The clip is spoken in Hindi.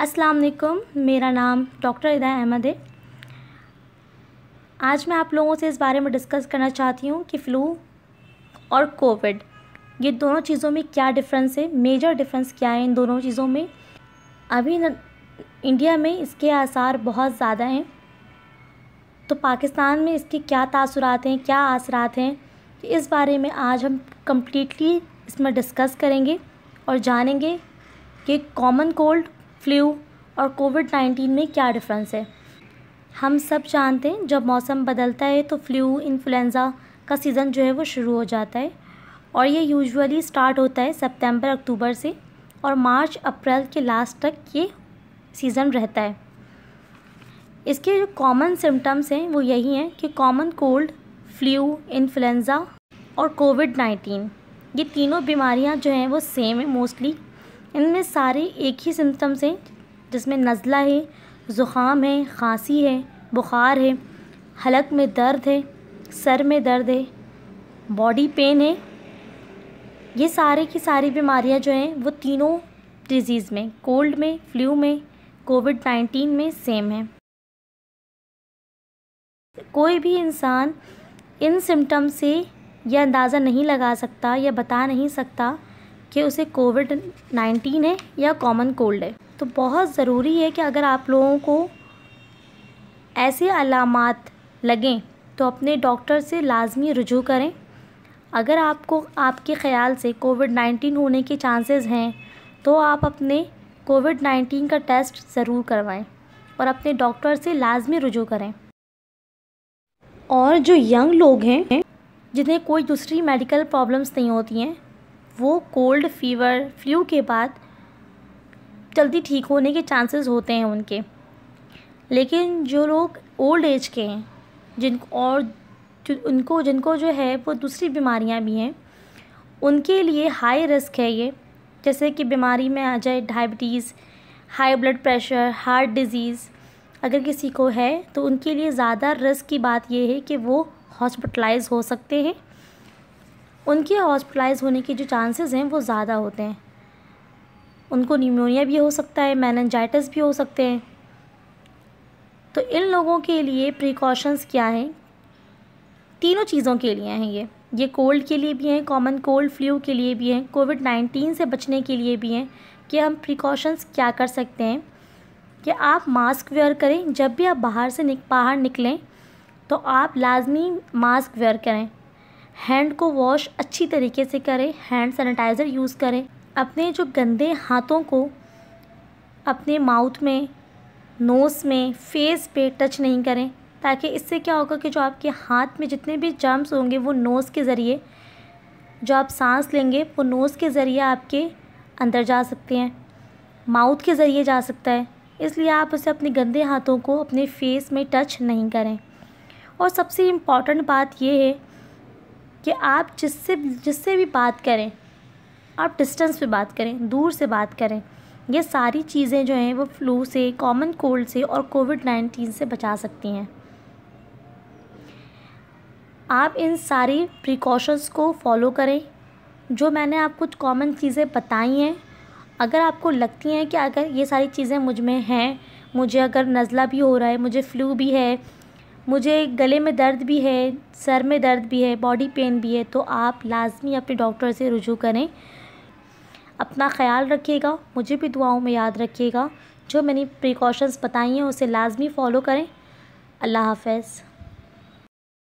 अस्सलाम वालेकुम मेरा नाम डॉक्टर इदा अहमद है आज मैं आप लोगों से इस बारे में डिस्कस करना चाहती हूँ कि फ़्लू और कोविड ये दोनों चीज़ों में क्या डिफरेंस है मेजर डिफरेंस क्या है इन दोनों चीज़ों में अभी न, इंडिया में इसके आसार बहुत ज़्यादा हैं तो पाकिस्तान में इसके क्या तासरात हैं क्या असरात हैं तो इस बारे में आज हम कम्प्लीटली इसमें डिस्कस करेंगे और जानेंगे कि कॉमन कोल्ड फ्लू और कोविड नाइन्टीन में क्या डिफरेंस है हम सब जानते हैं जब मौसम बदलता है तो फ्लू इन्फ्लुएंज़ा का सीज़न जो है वो शुरू हो जाता है और ये यूजुअली स्टार्ट होता है सितंबर अक्टूबर से और मार्च अप्रैल के लास्ट तक ये सीज़न रहता है इसके जो कॉमन सिम्टम्स हैं वो यही हैं कि कॉमन कोल्ड फ्लू इन्फ्लुएंज़ा और कोविड नाइन्टीन ये तीनों बीमारियां जो हैं वो सेम है मोस्टली इनमें सारे एक ही सिम्टम्स हैं जिसमें नज़ला है ज़ुकाम है खांसी है बुखार है हलक में दर्द है सर में दर्द है बॉडी पेन है ये सारे की सारी बीमारियां जो हैं वो तीनों डिज़ीज़ में कोल्ड में फ्लू में कोविड नाइन्टीन में सेम है कोई भी इंसान इन सिम्टम से यह अंदाज़ा नहीं लगा सकता या बता नहीं सकता कि उसे कोविड नाइन्टीन है या कॉमन कोल्ड है तो बहुत ज़रूरी है कि अगर आप लोगों को ऐसे अलामत लगें तो अपने डॉक्टर से लाजमी रुजू करें अगर आपको आपके ख़्याल से कोविड नाइन्टीन होने के चांसेस हैं तो आप अपने कोविड नाइन्टीन का टेस्ट ज़रूर करवाएं और अपने डॉक्टर से लाजमी रजू करें और जो यंग लोग हैं जिन्हें कोई दूसरी मेडिकल प्रॉब्लम्स नहीं होती हैं वो कोल्ड फीवर फ्लू के बाद जल्दी ठीक होने के चांसेस होते हैं उनके लेकिन जो लोग ओल्ड एज के हैं जिन और उनको जिनको जो है वो दूसरी बीमारियां भी हैं उनके लिए हाई रिस्क है ये जैसे कि बीमारी में आ जाए diabetes high blood pressure heart disease अगर किसी को है तो उनके लिए ज़्यादा रिस्क की बात यह है कि वो हॉस्पिटलाइज हो सकते हैं उनके हॉस्पिटलाइज होने के जो चांसेस हैं वो ज़्यादा होते हैं उनको निमोनिया भी हो सकता है मैनजाइटस भी हो सकते हैं तो इन लोगों के लिए प्रिकॉशंस क्या हैं तीनों चीज़ों के लिए हैं ये ये कोल्ड के लिए भी हैं कॉमन कोल्ड फ्लू के लिए भी हैं कोविड नाइन्टीन से बचने के लिए भी हैं कि हम प्रिकॉशंस क्या कर सकते हैं कि आप मास्क वेयर करें जब भी आप बाहर से निक बाहर निकलें तो आप लाजमी मास्क वेयर करें हैंड को वॉश अच्छी तरीके से करें हैंड सैनिटाइज़र यूज़ करें अपने जो गंदे हाथों को अपने माउथ में नोज़ में फेस पे टच नहीं करें ताकि इससे क्या होगा कि जो आपके हाथ में जितने भी जर्म्स होंगे वो नोज़ के ज़रिए जो आप सांस लेंगे वो नोज़ के ज़रिए आपके अंदर जा सकते हैं माउथ के ज़रिए जा सकता है इसलिए आप उसे अपने गंदे हाथों को अपने फेस में टच नहीं करें और सबसे इम्पॉर्टेंट बात यह है कि आप जिससे जिससे भी बात करें आप डिस्टेंस पे बात करें दूर से बात करें ये सारी चीज़ें जो हैं वो फ्लू से कॉमन कोल्ड से और कोविड नाइन्टीन से बचा सकती हैं आप इन सारी प्रिकॉशंस को फॉलो करें जो मैंने आप कुछ कॉमन चीज़ें बताई हैं अगर आपको लगती हैं कि अगर ये सारी चीज़ें मुझ में हैं मुझे अगर नज़ला भी हो रहा है मुझे फ्लू भी है मुझे गले में दर्द भी है सर में दर्द भी है बॉडी पेन भी है तो आप लाजमी अपने डॉक्टर से रुजू करें अपना ख्याल रखिएगा मुझे भी दुआओं में याद रखिएगा जो मैंने प्रिकॉशंस बताई हैं उसे लाजमी फ़ॉलो करें अल्लाह हाफ़